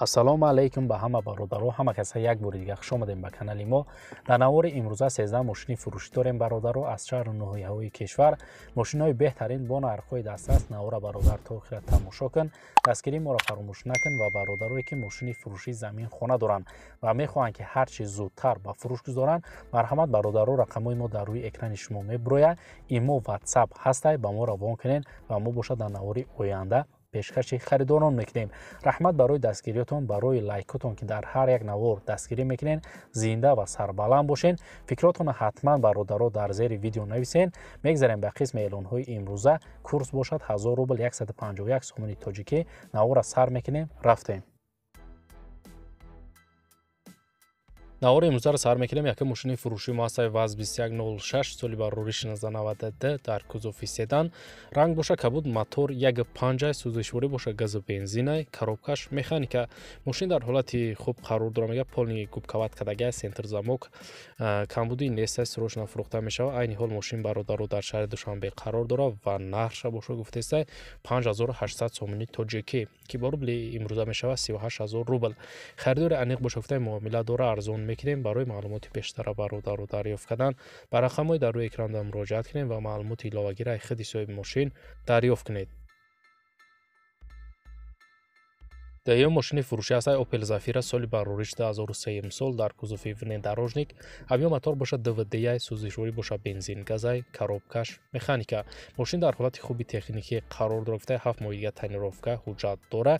ассалому алайкум ба ҳама бародаро ҳама каса як бори дигар хуш омадем ба канали мо дар навори имрӯза сездаҳ мошини фурӯшӣ дорем бародаро аз шаҳру ноҳияҳои кишвар мошинҳои беҳтарин бо нархҳои дастрас навора бародар то охира тамошо кун дастгирии моро фаромӯш накун ва бародарое ки мошини фурӯши замин хона доранд ва мехоҳанд ки ҳарчи зудтар ба фурӯш гузоранд марҳамат бародаро рақамои мо дар рӯи экрани шумо мебирояд имо ватсап ҳастай ба мо равон кунед ва мо бошад дар навори оянда пешкаши харидорон мекунем раҳмат барои дастгириётон барои лайкотон ки дар ҳар як навор дастгирӣ мекунед зинда ва сарбаланд бошен фикротонро ҳатман бародаро дар зери видео нависен мегзарем ба қисми эълонҳои имрӯза курс бошад 1 рубл 151 сомони тоҷикӣ наворро сар мекунем рафтем навори имрӯзаро сар мекунем яке мошини фурӯши муассаи ваз 2106 соли барори 1снд дар кузофи седан ранг боша кабуд мотор 15 сӯзишворӣ боша газу бензинай коробкаш механика мошин дар ҳолати хуб қарор дора мега полни губкаваткадага сентр замок камбуди неса сурӯш нафурӯхта мешава айни ҳол мошин бародару дар шаҳри душанбе қарор дора ва нарша боша гуфтеса 5800 сомони тоҷикӣ ки бо рубли имрӯза мешава 38000 рубл харидори аниқ боша гуфта муомила дора арзон мекунем барои маълумоти бештара бародару дарёфт кардан ба рақамҳое дар рӯи экранда муроҷиат кунед ва маълумоти иловагираи хати соҳиби мошин дарёфт кунед даҳиён мошини фурӯшиасай опел зафира соли барориш 203 сол дар кузуфи внедорожник ҳамё мотор боша двдяй сӯзишворӣ боша бензин газай коробкаш механика мошин дар ҳолати хуби техникӣ қарор дорифта ҳафт моҳига тонировка ҳуҷҷат дора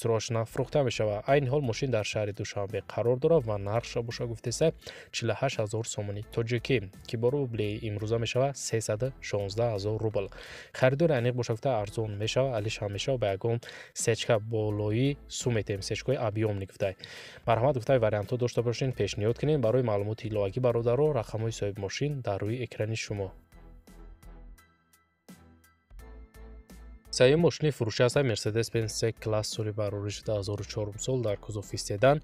сурошна фурӯхта мешавад айни ҳол мошин дар шаҳри душанбе қарор дорад ва нарха боша гуфтеса 48 сомони тоҷикӣ ки бо рублии имрӯза мешавад 316 рубл харидори аниқ боша гуфта арзон мешавад алишам мешавад ба ягон сечка болои суметемсешкои объем нигуфтай марҳамат гуфтай вариантҳо дошта бошед пешниҳод кунед барои маълумоти иловагӣ бародаро рақамҳои соҳибмошин дар рӯи экрани шумо саҳи мошини фурӯшаса мерседес бен с класс соли барори шуда ҳазоручорум сол дар кузофи седан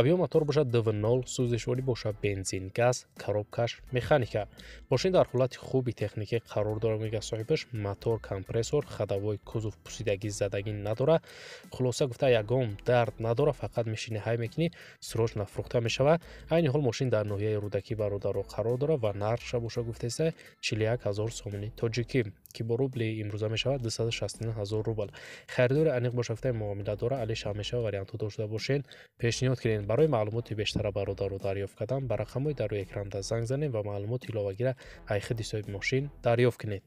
авиё мотор бошад двнол сӯзишворӣ бошад бензин газ коробкаш механика мошин дар ҳолати хуби техникӣ қарор дора мегӯяд соҳибаш мотор компрессор хадавои кузов пусидагӣ задагӣ надора хулоса гуфта ягон дард надора фақат мешини ҳай мекини сироҷ нафрӯхта мешавад айни ҳол мошин дар ноҳияи рӯдаки бародаро қарор дорад ва нарша боша гуфтеса 41 ҳазор сомони тоҷикӣ ки бо рубли имрӯза мешавад 269000 рубл харидори аниқ бо шафтаи муомиладора али шаҳмешава вариантҳо дошта бошед пешниҳод кунед барои маълумоти бештара ба родару дарёфт кардан ба рақамҳои дар рӯи экранда занг занед ва маълумоти иловагира айхиди соҳиби мошин дарёфт кунед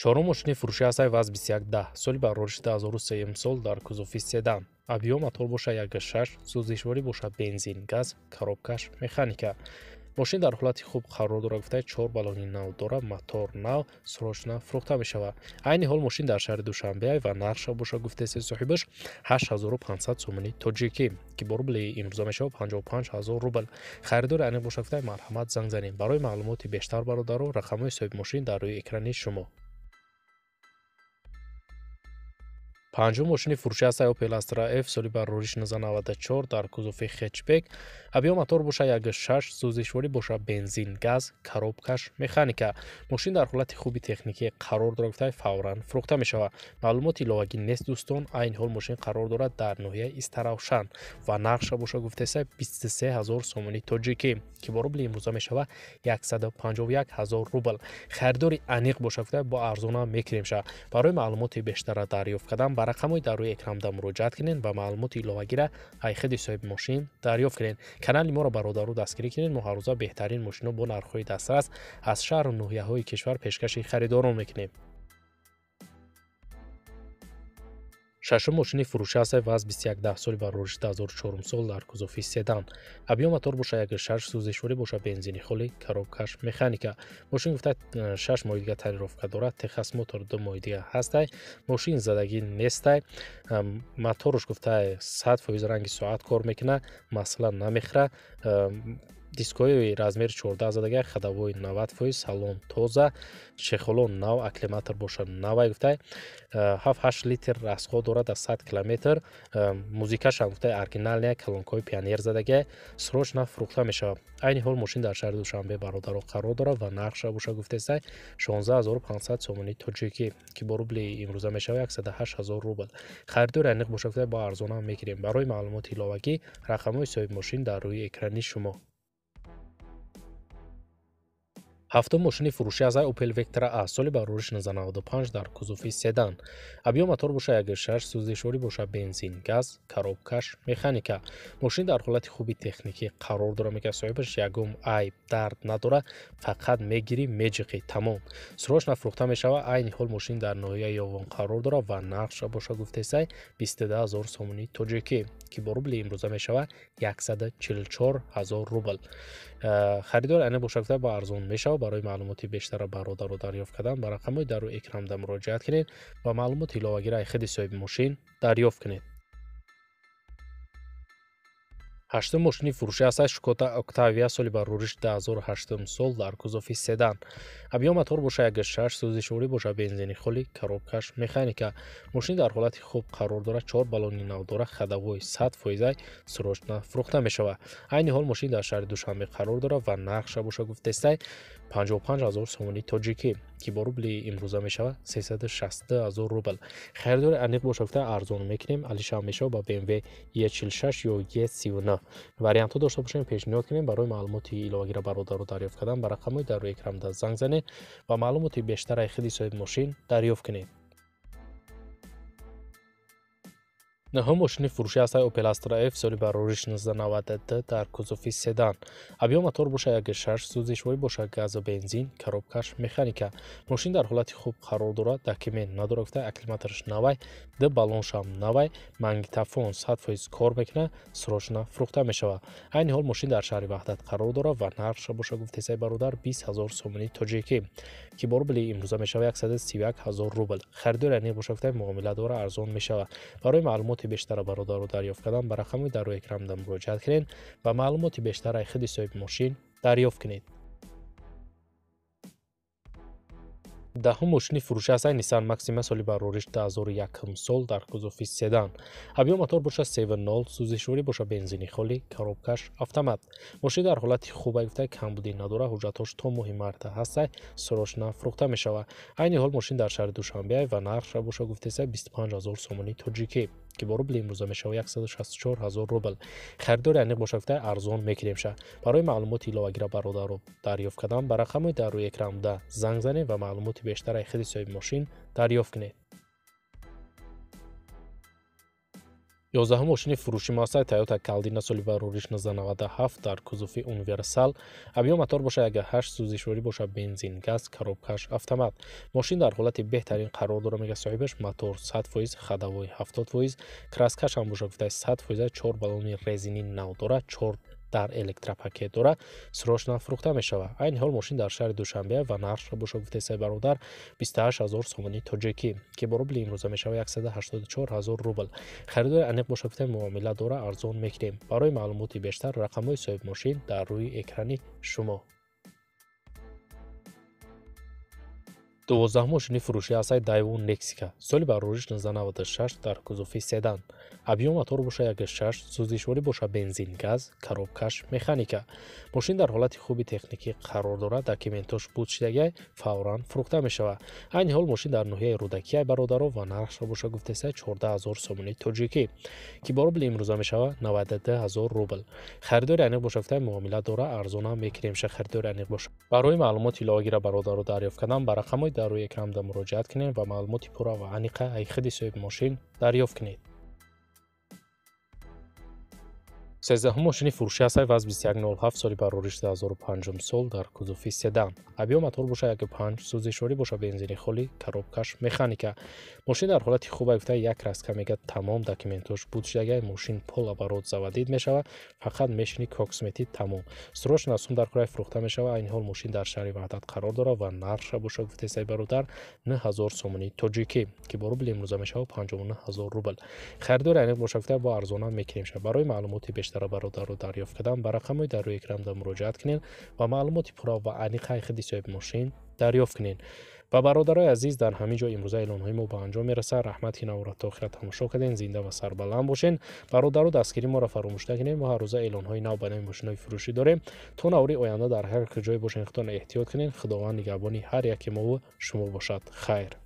чорум мошини фурӯши ҳастай ваз 21 соли барориши 203 сол дар кузуфи седан абиё матор боша 16 сӯзишворӣ боша бензин газ коробкаш механика мошин дар ҳолати хуб қарор дора гуфта чор баллони нав дора мотор нав срочна фурӯхта мешавад айни ҳол мошин дар шаҳри душанбеай ва нарша боша гуфтаи соҳибаш 8500 сомани тоҷикӣ ки бо рубли имрӯза мешавад 55000 рубл харидори аниқ боша гуфта марҳамат занг занед барои маълумоти бештар бародару рақамҳои соҳиби мошин дар рӯи экрани шумо панҷум мошини фуршиаса ё пеластра ф соли барори 1994 дар кузуфи хечбек абиё мотор боша 16 сӯзишворӣ боша бензин газ коробкаш механика мошин дар ҳолати хуби техникӣ қарор дорафта фавран фурӯхта мешавад маълумоти иловагӣ нест дӯстон айни ҳол мошин қарор дорад дар ноҳияи истаравшан ва нақша боша гуфтеса 23 0 сомони тоҷикӣ ки бо рубли имрӯза мешавад 151 0 рубл харидори аниқ боша гуфта бо арзона мекирем шавад барои маълумоти бештара дарёфт кардан ба рақамҳои дар рӯи экранда муроҷиат кунед ва маълумоти иловагира ҳайхеди соҳиби мошин дарёфт кунед канали моро бародару дастгирӣ кунед мо ҳаррӯза беҳтарин мошинҳо бо нархҳои дастрас аз шаҳру ноҳияҳои кишвар пешкаши харидорон мекунем шашум мошини фурӯшиасе ваз 21 соли ва рӯриш 204 сол дар кузофи седан абиё мотор боша як шаш сӯзишворӣ боша бензини холӣ коробкаш механика мошин гуфта э, шаш моҳидига тренировка дорад техас мотор ду моҳидига ҳастай мошин задагӣ нестай э, моторуш гуфта 100 фоиз ранги соат кор мекуна масъала намехӯра э, дискои размери 14задага хадавои 90 фоиз салон тоза чехолон нав акклиматор бошад навай гуфтай 78 э, литр расхо дорад аз 100 километр э, музикашам гуфтай оригинале калонкаҳои пионер задага сроч нав фурӯхта мешавад айни ҳол мошин дар шаҳри душанбе бародаро қарор дорад ва нарха боша гуфтеса 16500 сомони тоҷикӣ ки бо рубли имрӯза мешава 18000 рубл харидори аниқ боша гуфтай бо арзонам мегирем барои маълумоти иловагӣ рақамҳои соҳиби мошин дар рӯи экрани шумо ҳафтум мошини фурӯшӣ аз опел вектра а соли барориш 95 дар кузуфи седан абё мотор боша 16 сӯзишворӣ боша бензин газ коробкаш механика мошин дар ҳолати хуби техникӣ қарор дора мекард соҳибаш ягум айб дард надора фақат мегирӣ меҷиқӣ тамом сурош нафурӯхта мешавад айни ҳол мошин дар ноҳияи ёвон қарор дорад ва нақш боша гуфтесай 22000 сомони тоҷикӣ ки бо рубли имрӯза мешавад 144000 рубл Э, харидор айна бошакта ба арзон мешава барои маълумоти бештара бародаро дарёфт кардан ба рақамҳои дару экранда муроҷиат кунед ва маълумоти иловагира ай хиди соҳиби мошин дарёфт кунед ҳаштум мошини фурӯши аз шукота октавия соли барориш 208 сол дар кузофи седан абёматор боша 6 сӯзишворӣ боша бензини холӣ коробкаш механика мошин дар ҳолати хуб қарор дора чор балони навдора хадавои 100 фоизай сурочна фурӯхта мешавад айни ҳол мошин дар шаҳри душанбе қарор дора ва нақша боша гуфтестай 55000 сомонии тоҷикӣ ки бо рубли имрӯза мешавад 362000 рубл харидори аниқ бошафта арзон мекунем алишав мешавад ба бмв е46 ё е39 вариантҳо дошта бошем пешниҳод кунем барои маълумоти иловагира бародару дарёфт кардан ба рақамҳои дарои экранда занг занед ва маълумоти бештара хиди соҳиби мошин дарёфт кунед ناهم اشنی فروشی از های اوپل استرا اف سالی بر روی 1690 در کزوفی سیدان. ابیو مطور بوشه یک شرش سوزیش وی بوشه گاز و بنزین، کروبکش، مخانیکا. ماشین در حالتی خوب قرار دارد در کمین ندارکتا اکلیماترش نوی، ده بالانش هم نوی، منگی تفون ست فایز کار میکنه، سروشنا فروخته میشود. این حال ماشین در شهری وحدت قرار دارد و نرخش بوشه گفته سای برادر 20 هزار سومنی تاجیکی. که بار بلی امروزه میشود 131 هزار روبل. خریدار یعنی بوشه گفته معامله داره ارزان میشود. برای معلومات маълумоти бештара бародару дарёфт кардан ба рақами дару экранда муроҷиат кунед ва маълумоти бештар айхиди соҳиби мошин дарёфт кунед даҳум мошини фурӯшиасай нисан максима соли барориш 201 сол дар кузофи седан ҳабиё мотор боша 70 сӯзишворӣ боша бензини холӣ коробкаш автомат мошин дар ҳолати хуба гуфта камбудӣ надора ҳуҷҷатҳош то моҳи марта ҳастай сурошна фурӯхта мешавад айни ҳол мошин дар шаҳри душанбеай ва нарх боша гуфтеса 25 000 сомони тоҷикӣ ки бо рубли имрӯза мешава 164 0 рубл харидори аниқ бо шавкта арзон мекиремша барои маълумоти иловагира бародару дарёфт кардан ба рақамои дар рӯи экранда занг занед ва маълумоти бештара ихтисоби мошин дарёфт кунед ёздаҳум мошини фурӯши муассисаи тайота калди насоли барориш 97 дар кузуфи универсал абёматор бошад ягар ҳашт сӯзишворӣ бошад бензин газ коробкаш автомат мошин дар ҳолати беҳтарин қарор дора мегӯяд соҳибаш мотор 100 фоиз хадавои 70 фоиз краскаш ҳам бошад гуфтаи 100 фоиза чор баллони резини нав дорад чор 4 дар электропакет дора срочно фурӯхта мешавад айни ҳол мошин дар шаҳри душанбе ва нархша бо шогуфтесаи бародар 28000 сомони тоҷикӣ ки бо рубли имрӯза мешавад 184000 рубл харидори аниқ бо шогуфтаи муомила дора арзон мегирем барои маълумоти бештар рақамҳои соҳиб мошин дар рӯи экрани шумо дувоздаҳ мошини фурӯши асай дайву нексика соли барори 1996 дар кузуфи седан абьём атор боша 16 сӯзишворӣ боша бензин газ коробкаш механика мошин дар ҳолати хуби техникӣ қарор дорад дар кементош будшидагай фавран фурӯхта мешавад айни ҳол мошин дар ноҳияи рӯдакияй бародаро ва нархша боша гуфтеса 14 сомони тоҷикӣ ки бо рубли имрӯза мешавад 92 рубл харидори аниқ боша гуфтан муомила дора арзона мекирем ша харидори аниқ боша барои маълумоти илоагира бародаро дарёфт кардан ба рақамои дар рӯи экранда муроҷиат кунед ва маълумоти пурра ва аниқа ай худи соҳиби мошин дарёфт кунед сездаҳум мошини фурӯшиасай ваз 2107 соли барори 205 сол дар кузуфи седан абиё матор боша 15 сӯзишворӣ боша бензини холӣ коробкаш механика мошин дар ҳолати хуба гуфта як раска мега тамом документош буд шудагай мошин пола барод завадид мешавад фақат мешини коксмети тамом сурош насум дар кураи фурӯхта мешавад айни ҳол мошин дар шаҳри ваҳдат қарор дорад ва нарша боша гуфта сай бародар 9000 сомони тоҷикӣ ки бо рубли имрӯза мешавад 59000 рубл харидори айниқ боша гуфта бо арзона мекирем шавад барои маълумоти беш бештара бародарро дарёфт кардан ба рақамҳои дар рӯи экранда муроҷиат кунед ва маълумоти пурра ва аниқаи хиди соҳиби мошин дарёфт кунед ба бародарои азиз дар ҳамин ҷо имрӯза эълонҳои мо ба анҷом мерасад раҳмати наворат то охират тамошо кардин зинда ва сарбаланд бошед бародаро дастгири моро фаромӯш накунед мо ҳаррӯза эълонҳои нав ба нави мошинҳои фурӯшӣ дорем то наври оянда дар ҳар куҷое бошед худатон эҳтиёт кунед худованд нигаҳбони ҳар яке мову шумо бошад хайр